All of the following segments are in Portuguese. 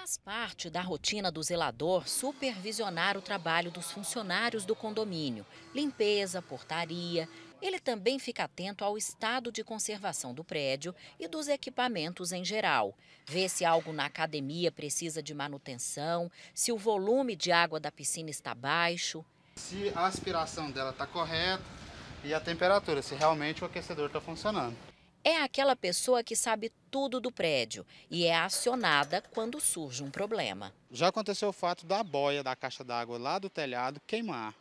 Faz parte da rotina do zelador supervisionar o trabalho dos funcionários do condomínio, limpeza, portaria. Ele também fica atento ao estado de conservação do prédio e dos equipamentos em geral. Vê se algo na academia precisa de manutenção, se o volume de água da piscina está baixo. Se a aspiração dela está correta e a temperatura, se realmente o aquecedor está funcionando é aquela pessoa que sabe tudo do prédio e é acionada quando surge um problema. Já aconteceu o fato da boia da caixa d'água lá do telhado queimar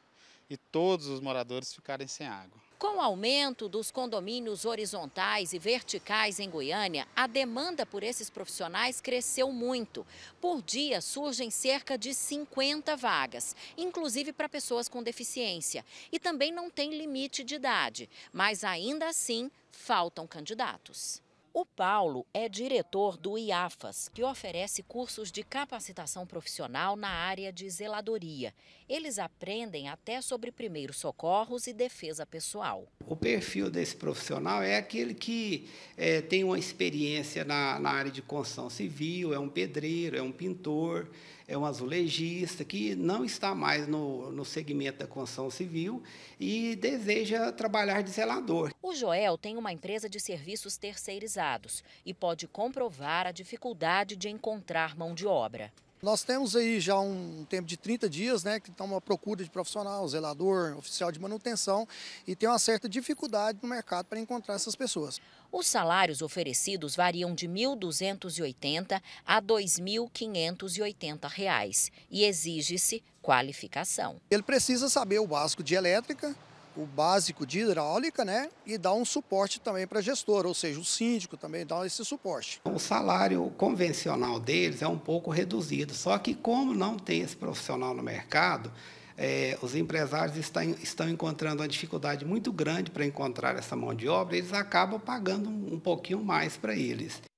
e todos os moradores ficarem sem água. Com o aumento dos condomínios horizontais e verticais em Goiânia, a demanda por esses profissionais cresceu muito. Por dia surgem cerca de 50 vagas, inclusive para pessoas com deficiência. E também não tem limite de idade, mas ainda assim faltam candidatos. O Paulo é diretor do IAFAS, que oferece cursos de capacitação profissional na área de zeladoria. Eles aprendem até sobre primeiros socorros e defesa pessoal. O perfil desse profissional é aquele que é, tem uma experiência na, na área de construção civil, é um pedreiro, é um pintor, é um azulejista, que não está mais no, no segmento da construção civil e deseja trabalhar de zelador. O Joel tem uma empresa de serviços terceirizados estados e pode comprovar a dificuldade de encontrar mão de obra. Nós temos aí já um tempo de 30 dias, né, que estamos à procura de profissional, zelador, oficial de manutenção e tem uma certa dificuldade no mercado para encontrar essas pessoas. Os salários oferecidos variam de R$ 1.280 a R$ 2.580 reais, e exige-se qualificação. Ele precisa saber o básico de elétrica, o básico de hidráulica, né? E dá um suporte também para a gestora, ou seja, o síndico também dá esse suporte. O salário convencional deles é um pouco reduzido, só que como não tem esse profissional no mercado, é, os empresários estão, estão encontrando uma dificuldade muito grande para encontrar essa mão de obra, eles acabam pagando um, um pouquinho mais para eles.